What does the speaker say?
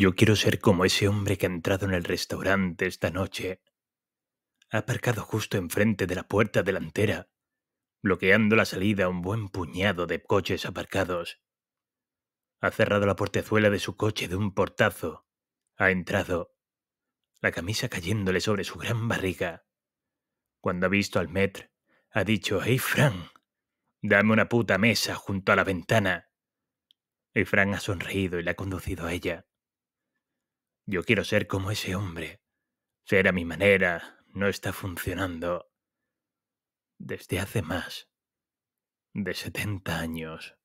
Yo quiero ser como ese hombre que ha entrado en el restaurante esta noche. Ha aparcado justo enfrente de la puerta delantera, bloqueando la salida a un buen puñado de coches aparcados. Ha cerrado la portezuela de su coche de un portazo. Ha entrado, la camisa cayéndole sobre su gran barriga. Cuando ha visto al met, ha dicho, «¡Hey, Fran! Dame una puta mesa junto a la ventana!» Y Fran ha sonreído y la ha conducido a ella. Yo quiero ser como ese hombre. Ser a mi manera no está funcionando desde hace más de 70 años.